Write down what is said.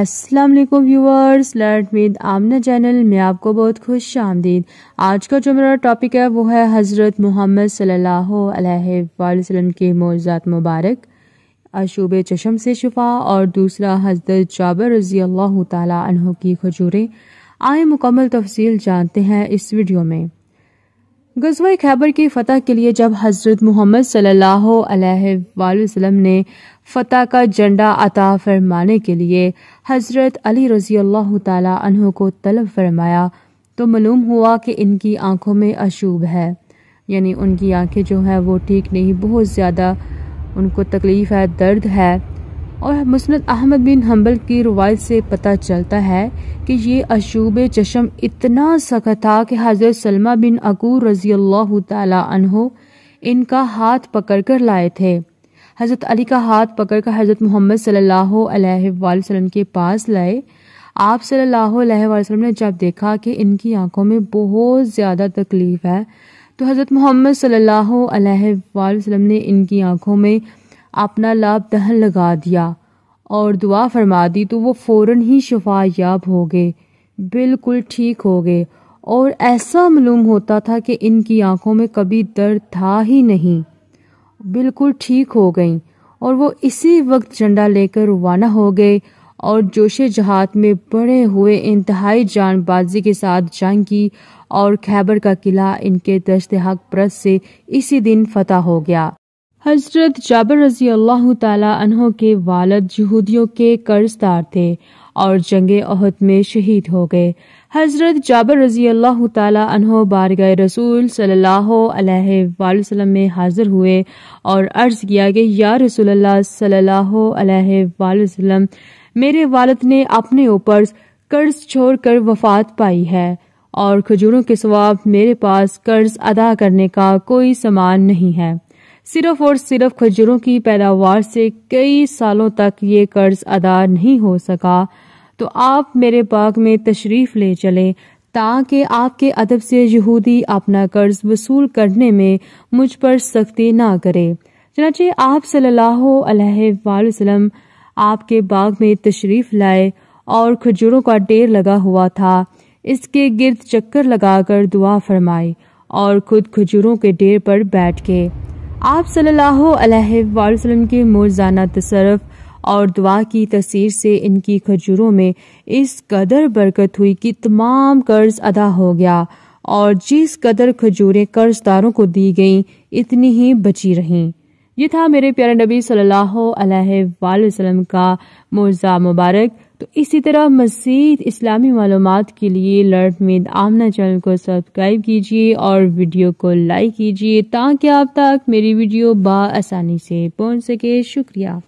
अस्सलाम वालेकुम viewers learn with Amna channel में आपको बहुत खुश आमदीद आज का जो मेरा टॉपिक है वो है हज़रत मोहम्मद सल्लल्लाहु अलैहि वसल्लम के मोजात मुबारक अशूब चशम से शफा और दूसरा हजरत जाबर रज़ी अल्लाह तहों की खजूरें आए मुकम्मल तफसील जानते हैं इस वीडियो में गजवा खैबर की फ़तह के लिए जब हज़रत मोहम्मद सल्लाम ने फ़तह का झंडा अता फरमाने के लिए हज़रत अली रज़ी तहों को तलब फरमाया तो मालूम हुआ कि इनकी आंखों में अशूब है यानी उनकी आंखें जो हैं वो ठीक नहीं बहुत ज़्यादा उनको तकलीफ़ है दर्द है और मुस्त अहमद बिन हम्बल की रवायत से पता चलता है कि ये अशूब चशम इतना सख्त था कि हज़रत सलमा बिन अकूर रजी अल्लाह तहो इनका हाथ पकड़ कर लाए थे हज़रत अली का हाथ पकड़ कर हज़रत मोहम्मद सल्लाम के पास लाए आप सल्हसम ने जब देखा कि इनकी आंखों में बहुत ज़्यादा तकलीफ़ है तो हज़रत मोहम्मद सल्लाम ने इनकी आंखों में अपना लाभ दहन लगा दिया और दुआ फरमा दी तो वो फौरन ही शफा याब हो गए बिल्कुल ठीक हो गए और ऐसा मालूम होता था कि इनकी आंखों में कभी दर्द था ही नहीं बिल्कुल ठीक हो गई और वो इसी वक्त झंडा लेकर रवाना हो गए और जोश जहाद में बड़े हुए इंतहाई जानबाजी के साथ जंग की और खैबर का किला इनके दश्त हक प्रस से इसी दिन फतह हो गया हजरत जाबर रजी अल्लाह तहों के वालद यहूदियों के कर्जदार थे और जंग अहद में शहीद हो गए हजरत जाबर रजी अल्लाह तहों बारगाह रसूल सल्लाम में हाजिर हुए और अर्ज़ किया कि या रसूल सल्लाम मेरे वालद ने अपने ऊपर कर्ज छोड़कर वफात पाई है और खजूरों के स्वाब मेरे पास कर्ज अदा करने का कोई सामान नहीं है सिर्फ और सिर्फ खजूरों की पैदावार से कई सालों तक ये कर्ज अदा नहीं हो सका तो आप मेरे बाग में तशरीफ़ ले चले ताकि आपके अदब से यहूदी अपना कर्ज वसूल करने में मुझ पर सख्ती ना करे चनाचे आप सल्लल्लाहु अलैहि वसल्लम आपके बाग में तशरीफ़ लाए और खजूरों का ढेर लगा हुआ था इसके गिर्द चक्कर लगाकर दुआ फरमाई और खुद खजूरों के ढेर पर बैठ गए आप सल्लल्लाहु अलैहि वसल्लम के मोरजाना तसरफ और दुआ की तसीर से इनकी खजूरों में इस कदर बरकत हुई कि तमाम कर्ज अदा हो गया और जिस कदर खजूरें कर्जदारों को दी गईं इतनी ही बची रहीं ये था मेरे प्यारे नबी सल्लल्लाहु अलैहि वसल्लम का मुर्ज़ा मुबारक तो इसी तरह मज़ीद इस्लामी मालूम के लिए लर्ट में आमना चैनल को सब्सक्राइब कीजिए और वीडियो को लाइक कीजिए ताकि आप तक मेरी वीडियो बसानी से पहुंच सके शुक्रिया